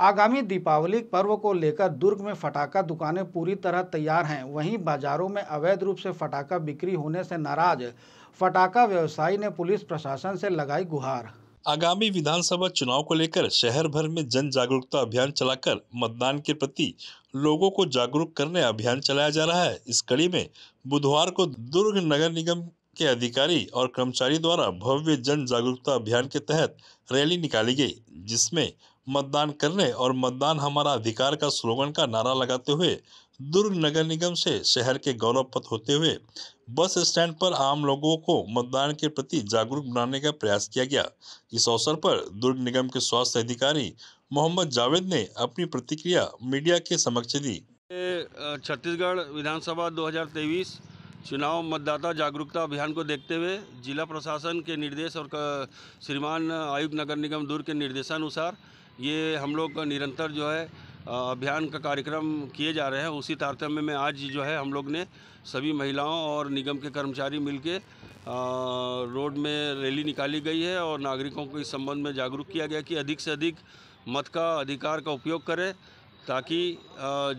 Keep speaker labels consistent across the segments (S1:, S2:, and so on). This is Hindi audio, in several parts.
S1: आगामी दीपावली पर्व को लेकर दुर्ग में फटाखा दुकानें पूरी तरह तैयार हैं वहीं बाजारों में अवैध रूप से फटाखा बिक्री होने से नाराज फटाखा व्यवसायी ने पुलिस प्रशासन से लगाई गुहार
S2: आगामी विधानसभा चुनाव को लेकर शहर भर में जन जागरूकता अभियान चलाकर मतदान के प्रति लोगों को जागरूक करने अभियान चलाया जा रहा है इस कड़ी में बुधवार को दुर्ग नगर निगम के अधिकारी और कर्मचारी द्वारा भव्य जन जागरूकता अभियान के तहत रैली निकाली गई जिसमें मतदान करने और मतदान हमारा अधिकार का स्लोगन का नारा लगाते हुए दुर्ग नगर निगम से शहर के गौरवपथ होते हुए बस स्टैंड पर आम लोगों को मतदान के प्रति जागरूक बनाने का प्रयास किया गया इस अवसर पर दुर्ग निगम के स्वास्थ्य अधिकारी मोहम्मद जावेद ने अपनी प्रतिक्रिया मीडिया के समक्ष दी
S3: छत्तीसगढ़ विधानसभा 2023 चुनाव मतदाता जागरूकता अभियान को देखते हुए जिला प्रशासन के निर्देश और श्रीमान आयुक्त नगर निगम दुर्ग के निर्देशानुसार ये हम लोग निरंतर जो है अभियान का कार्यक्रम किए जा रहे हैं उसी तारतम्य में आज जो है हम लोग ने सभी महिलाओं और निगम के कर्मचारी मिलके रोड में रैली निकाली गई है और नागरिकों को इस संबंध में जागरूक किया गया कि अधिक से अधिक मत का अधिकार का उपयोग करें ताकि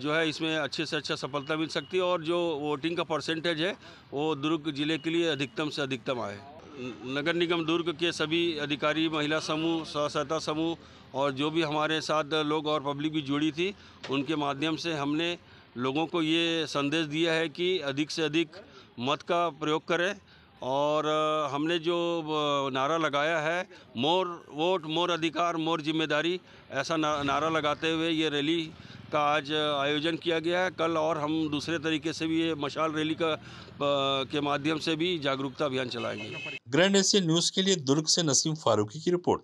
S3: जो है इसमें अच्छे से अच्छा सफलता मिल सकती है और जो वोटिंग का परसेंटेज है वो दुर्ग ज़िले के लिए अधिकतम से अधिकतम आए नगर निगम दुर्ग के सभी अधिकारी महिला समूह स्व सहायता समूह और जो भी हमारे साथ लोग और पब्लिक भी जुड़ी थी उनके माध्यम से हमने लोगों को ये संदेश दिया है कि अधिक से अधिक मत का प्रयोग करें और हमने जो नारा लगाया है मोर वोट मोर अधिकार मोर जिम्मेदारी ऐसा नारा लगाते हुए ये रैली का आज आयोजन किया गया है कल और हम दूसरे तरीके से भी ये मशाल रैली का के माध्यम से भी जागरूकता अभियान चलाएंगे
S2: ग्रैंड एशियन न्यूज़ के लिए दुर्ग से नसीम फारूकी की रिपोर्ट